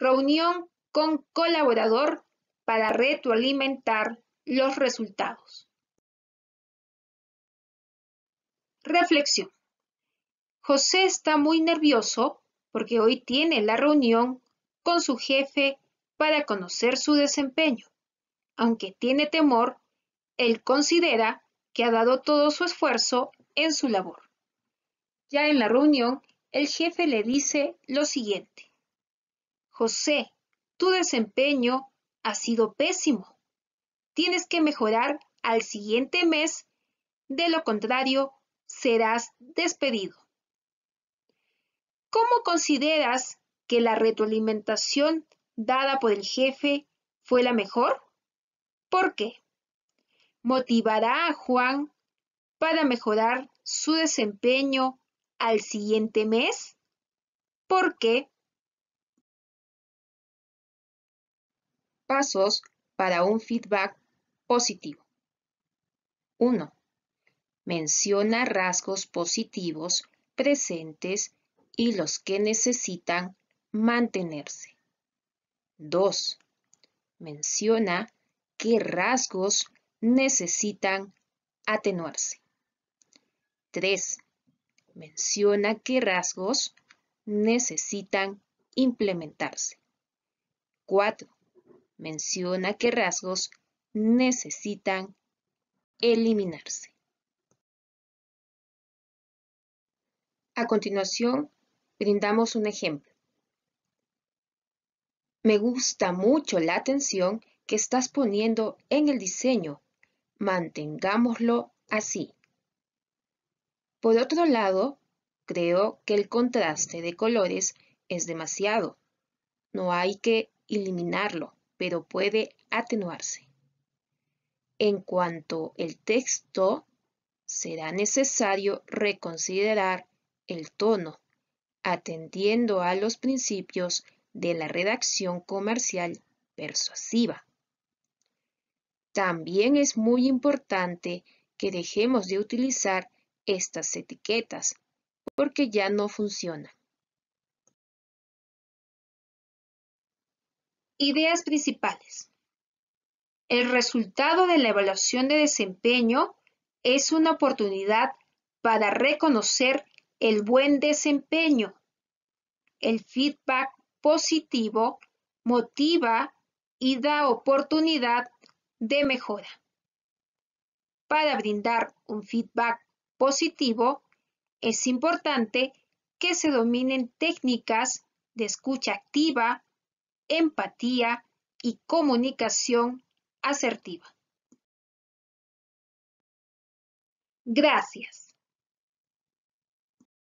Reunión con colaborador para retroalimentar los resultados. Reflexión. José está muy nervioso porque hoy tiene la reunión con su jefe para conocer su desempeño. Aunque tiene temor, él considera que ha dado todo su esfuerzo en su labor. Ya en la reunión, el jefe le dice lo siguiente. José, tu desempeño ha sido pésimo. Tienes que mejorar al siguiente mes, de lo contrario, serás despedido. ¿Cómo consideras que la retroalimentación dada por el jefe fue la mejor? ¿Por qué? Motivará a Juan para mejorar su desempeño al siguiente mes ¿Por qué? pasos para un feedback positivo. 1. Menciona rasgos positivos presentes y los que necesitan mantenerse. 2. Menciona qué rasgos necesitan atenuarse. 3. Menciona qué rasgos necesitan implementarse. 4 menciona qué rasgos necesitan eliminarse. A continuación, brindamos un ejemplo. Me gusta mucho la atención que estás poniendo en el diseño. Mantengámoslo así. Por otro lado, creo que el contraste de colores es demasiado. No hay que eliminarlo pero puede atenuarse. En cuanto al texto, será necesario reconsiderar el tono, atendiendo a los principios de la redacción comercial persuasiva. También es muy importante que dejemos de utilizar estas etiquetas porque ya no funcionan. Ideas principales. El resultado de la evaluación de desempeño es una oportunidad para reconocer el buen desempeño. El feedback positivo motiva y da oportunidad de mejora. Para brindar un feedback positivo, es importante que se dominen técnicas de escucha activa, empatía y comunicación asertiva. Gracias.